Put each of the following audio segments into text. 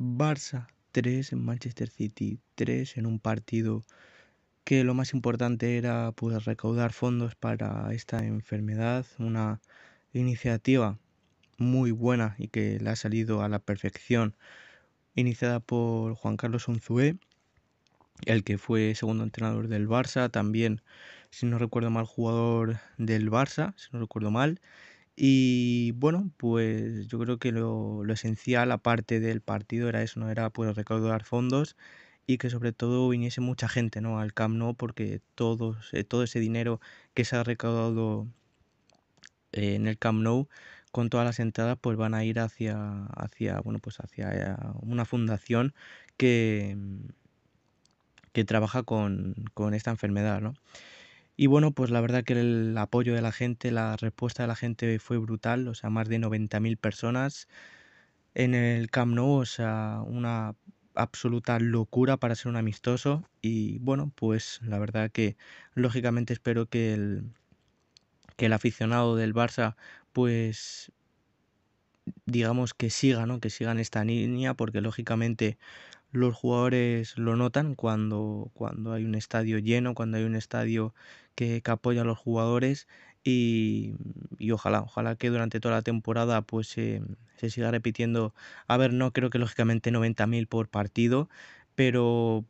Barça 3, en Manchester City 3, en un partido que lo más importante era poder pues, recaudar fondos para esta enfermedad, una iniciativa muy buena y que le ha salido a la perfección, iniciada por Juan Carlos Unzué, el que fue segundo entrenador del Barça, también, si no recuerdo mal, jugador del Barça, si no recuerdo mal, y bueno, pues yo creo que lo, lo, esencial, aparte del partido, era eso, ¿no? Era pues recaudar fondos y que sobre todo viniese mucha gente, ¿no? Al Camp Nou, porque todos, eh, todo ese dinero que se ha recaudado en el Camp Nou, con todas las entradas, pues van a ir hacia, hacia bueno, pues hacia eh, una fundación que, que trabaja con, con esta enfermedad, ¿no? Y bueno, pues la verdad que el apoyo de la gente, la respuesta de la gente fue brutal, o sea, más de 90.000 personas en el Camp Nou, o sea, una absoluta locura para ser un amistoso y bueno, pues la verdad que lógicamente espero que el, que el aficionado del Barça pues digamos que siga, ¿no? Que sigan esta línea porque lógicamente los jugadores lo notan cuando, cuando hay un estadio lleno, cuando hay un estadio que, apoya a los jugadores y, ojalá, ojalá que durante toda la temporada pues se siga repitiendo. A ver, no creo que lógicamente 90.000 por partido, pero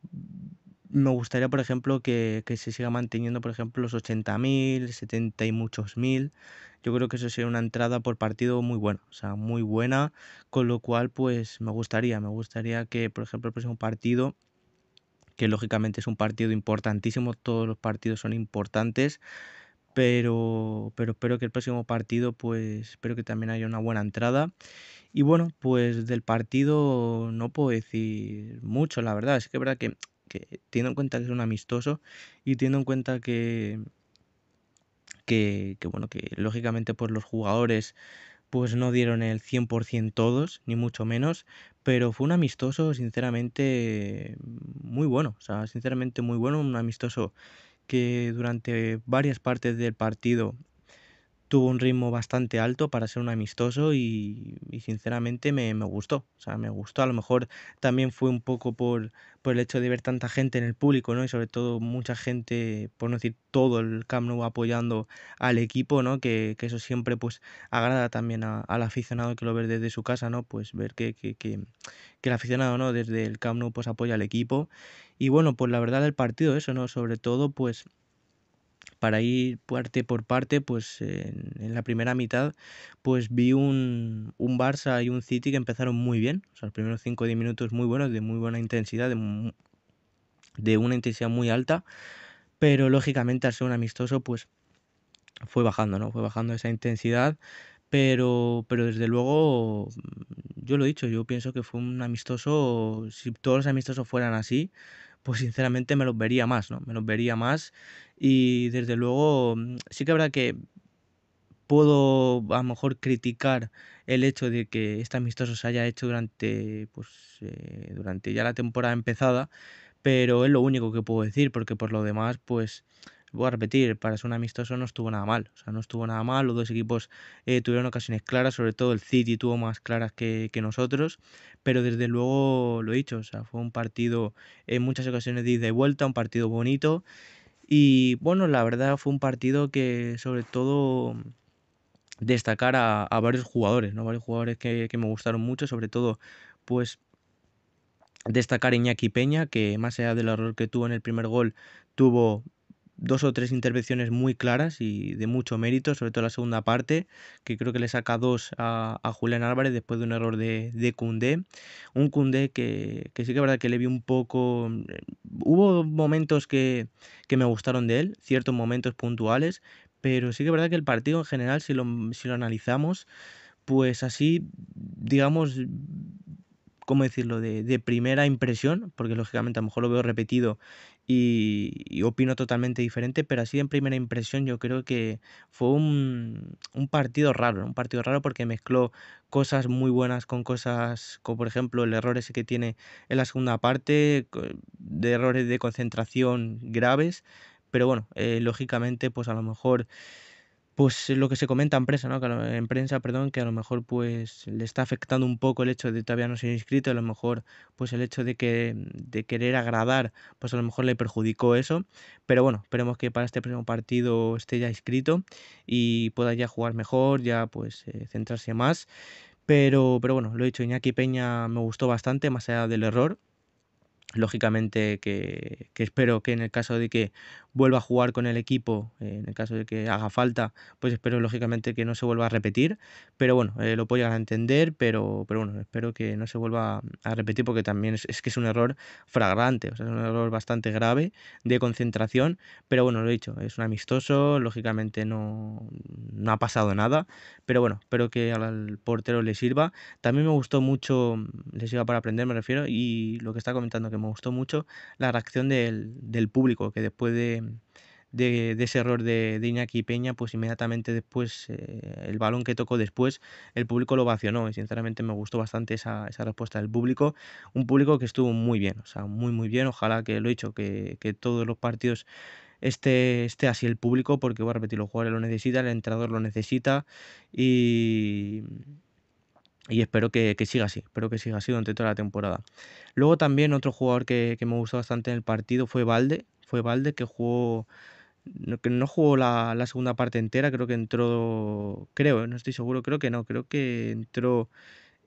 me gustaría, por ejemplo, que, que, se siga manteniendo, por ejemplo, los 80.000, 70 y muchos mil. Yo creo que eso sería una entrada por partido muy buena, o sea, muy buena, con lo cual, pues me gustaría, me gustaría que, por ejemplo, el próximo partido que lógicamente es un partido importantísimo, todos los partidos son importantes, pero, pero espero que el próximo partido, pues espero que también haya una buena entrada. Y bueno, pues del partido no puedo decir mucho, la verdad, es que es verdad que, que teniendo en cuenta que es un amistoso y teniendo en cuenta que, que, bueno, que lógicamente pues los jugadores pues no dieron el 100% todos, ni mucho menos, pero fue un amistoso sinceramente muy bueno, o sea, sinceramente muy bueno, un amistoso que durante varias partes del partido tuvo un ritmo bastante alto para ser un amistoso y, sinceramente me, gustó. O sea, me gustó. A lo mejor también fue un poco por, por, el hecho de ver tanta gente en el público, ¿no? Y sobre todo mucha gente, por no decir todo el Camp Nou apoyando al equipo, ¿no? Que, eso siempre pues agrada también al aficionado que lo ve desde su casa, ¿no? Pues ver que, el aficionado, ¿no? Desde el Camp Nou pues apoya al equipo. Y bueno, pues la verdad del partido, eso, ¿no? Sobre todo pues para ir parte por parte, pues en, la primera mitad, pues vi un, un, Barça y un City que empezaron muy bien, los primeros 5 o 10 minutos muy buenos, de muy buena intensidad, de, de una intensidad muy alta, pero lógicamente al ser un amistoso, pues fue bajando, ¿no? Fue bajando esa intensidad, pero, pero desde luego, yo lo he dicho, yo pienso que fue un amistoso, si todos los amistosos fueran así, pues sinceramente me los vería más, ¿no? Me los vería más y desde luego mm, sí que habrá que puedo a lo mejor criticar el hecho de que este amistoso se haya hecho durante, pues, eh, durante ya la temporada empezada, pero es lo único que puedo decir, porque por lo demás, pues, voy a repetir, para ser un amistoso no estuvo nada mal. O sea, no estuvo nada mal. Los dos equipos eh, tuvieron ocasiones claras, sobre todo el City tuvo más claras que, que, nosotros pero desde luego lo he dicho, o sea, fue un partido en muchas ocasiones de vuelta, un partido bonito y bueno, la verdad fue un partido que sobre todo destacar a, varios jugadores, ¿no? Varios jugadores que, que me gustaron mucho, sobre todo pues destacar Iñaki Peña, que más allá del error que tuvo en el primer gol, tuvo dos o tres intervenciones muy claras y de mucho mérito, sobre todo la segunda parte, que creo que le saca dos a, Julián Álvarez después de un error de, Cundé. Un Cundé que, sí que es verdad que le vi un poco... Mm, hubo momentos que, me gustaron de él, ciertos momentos puntuales, pero sí que es verdad que el partido en general, si lo, si lo analizamos, pues así, digamos, ¿cómo decirlo?, de, primera impresión, porque lógicamente a lo mejor lo veo repetido y, opino totalmente diferente, pero así en primera impresión yo creo que fue un, partido raro, un partido raro porque mezcló cosas muy buenas con cosas, como por ejemplo el error ese que tiene en la segunda parte, de errores de concentración graves, pero bueno, eh, lógicamente pues a lo mejor pues lo que se comenta en prensa, ¿no? Que en prensa, perdón, que a lo mejor pues le está afectando un poco el hecho de todavía no ser inscrito, a lo mejor pues el hecho de que de querer agradar, pues a lo mejor le perjudicó eso, pero bueno, esperemos que para este próximo partido esté ya inscrito y pueda ya jugar mejor, ya pues eh, centrarse más. Pero, pero bueno, lo he dicho, Iñaki Peña me gustó bastante, más allá del error, lógicamente que, que, espero que en el caso de que vuelva a jugar con el equipo, eh, en el caso de que haga falta, pues espero lógicamente que no se vuelva a repetir, pero bueno, eh, lo puedo llegar a entender, pero, pero bueno, espero que no se vuelva a repetir porque también es, que es un error fragrante, o es un error bastante grave de concentración, pero bueno, lo he dicho, es un amistoso, lógicamente no, no ha pasado nada, pero bueno, espero que al portero le sirva. También me gustó mucho, le sirva para aprender, me refiero, y lo que está comentando que me gustó mucho la reacción del, del público, que después de Mm, de, ese error de, de, Iñaki Peña, pues inmediatamente después, eh, el balón que tocó después, el público lo vacionó y sinceramente me gustó bastante esa, respuesta del público. Un público que estuvo muy bien, o sea, muy, muy bien. Ojalá que lo he dicho, que, todos los partidos esté, esté así el público, porque voy a repetir, los jugadores lo necesitan, el entrenador lo necesita y y espero que, siga así, espero que siga así durante toda la temporada. Luego también otro jugador que, que me gustó bastante en el partido fue Valde, fue Valde que jugó que no jugó la, segunda parte entera, creo que entró, creo, ¿eh? no estoy seguro, creo que no, creo que entró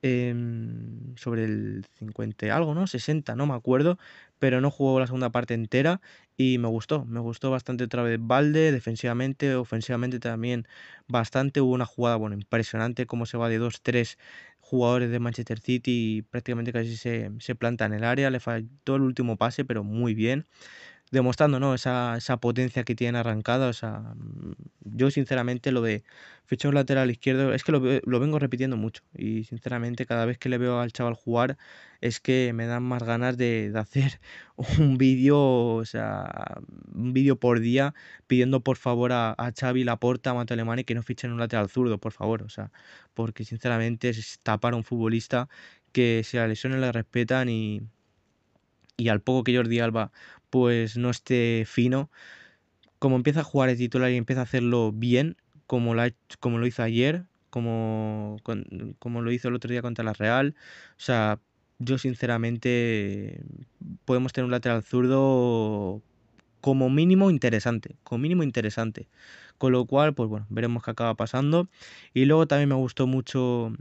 em, sobre el 50 algo, ¿no? 60, no me acuerdo, pero no jugó la segunda parte entera y me gustó, me gustó bastante otra vez Valde, defensivamente, ofensivamente también bastante, hubo una jugada, bueno, impresionante, cómo se va de dos, tres jugadores de Manchester City y prácticamente casi se, se planta en el área, le faltó el último pase, pero muy bien demostrando ¿no? esa, esa potencia que tiene arrancada. O sea, mm, yo sinceramente lo de fichar lateral izquierdo es que lo, lo, vengo repitiendo mucho y sinceramente cada vez que le veo al chaval jugar es que me dan más ganas de, hacer un vídeo, o sea, un vídeo por día pidiendo por favor a, a Xavi, Laporta, a Mato y que no fichen un lateral zurdo, por favor, o sea, porque sinceramente es tapar un futbolista que si la lesiones le respetan y, y al poco que Jordi Alba pues no esté fino, como empieza a jugar el titular y empieza a hacerlo bien, como, la, como lo hizo ayer, como, como lo hizo el otro día contra la Real, o sea, yo sinceramente podemos tener un lateral zurdo como mínimo interesante, como mínimo interesante. Con lo cual, pues bueno, veremos qué acaba pasando. Y luego también me gustó mucho,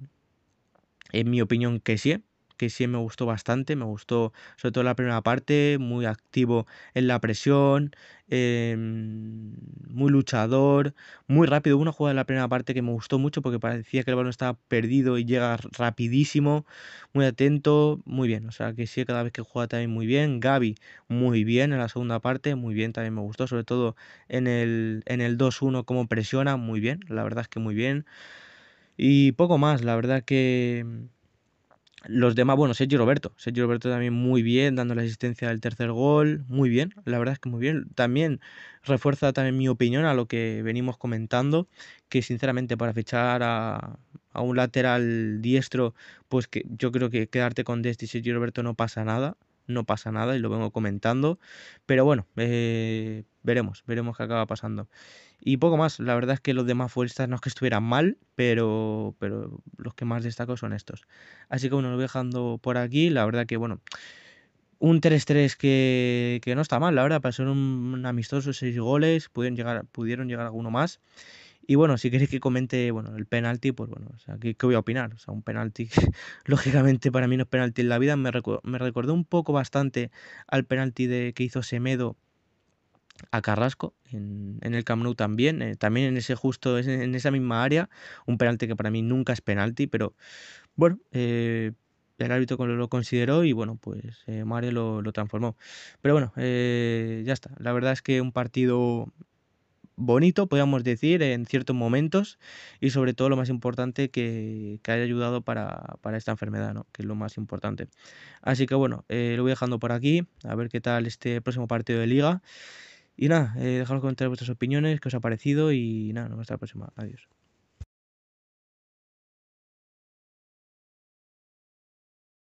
en mi opinión, que sí, que sí me gustó bastante, me gustó sobre todo la primera parte, muy activo en la presión, em, muy luchador, muy rápido. Hubo una jugada en la primera parte que me gustó mucho porque parecía que el balón estaba perdido y llega rapidísimo, muy atento, muy bien. O sea que sí, cada vez que juega también muy bien. Gaby, muy bien en la segunda parte, muy bien, también me gustó, sobre todo en el, en el 2-1, cómo presiona, muy bien, la verdad es que muy bien. Y poco más, la verdad que los demás, bueno, Sergio Roberto. Sergio Roberto también muy bien, dando la asistencia del tercer gol. Muy bien, la verdad es que muy bien. También refuerza también mi opinión a lo que venimos comentando, que sinceramente para fichar a, un lateral diestro, pues que yo creo que quedarte con Desti y Sergio Roberto no pasa nada. No pasa nada y lo vengo comentando. Pero bueno, eh, veremos, veremos qué acaba pasando. Y poco más, la verdad es que los demás fuerzas, no es que estuvieran mal, pero, pero los que más destaco son estos. Así que bueno, lo voy dejando por aquí, la verdad que bueno, un 3-3 que, que, no está mal, la verdad, para ser un, amistoso, seis goles, pudieron llegar, pudieron llegar alguno más. Y bueno, si queréis que comente bueno, el penalti, pues bueno, o sea, ¿qué, voy a opinar? O sea, un penalti, lógicamente para mí no es penalti en la vida, me, me recordó un poco bastante al penalti de, que hizo Semedo a Carrasco en, el Camp Nou también, eh, también en ese justo, en esa misma área, un penalti que para mí nunca es penalti, pero bueno, eh, el árbitro lo consideró y bueno, pues eh, lo, transformó. Pero bueno, ya está, la verdad es que un partido bonito, podríamos decir, en ciertos momentos y sobre todo lo más importante que, haya ayudado para, esta enfermedad, ¿no? que es lo más importante. Así que bueno, lo voy dejando por aquí, a ver qué tal este próximo partido de liga. Y nada, eh, los comentar vuestras opiniones, qué os ha parecido y nada, nos vemos hasta la próxima. Adiós.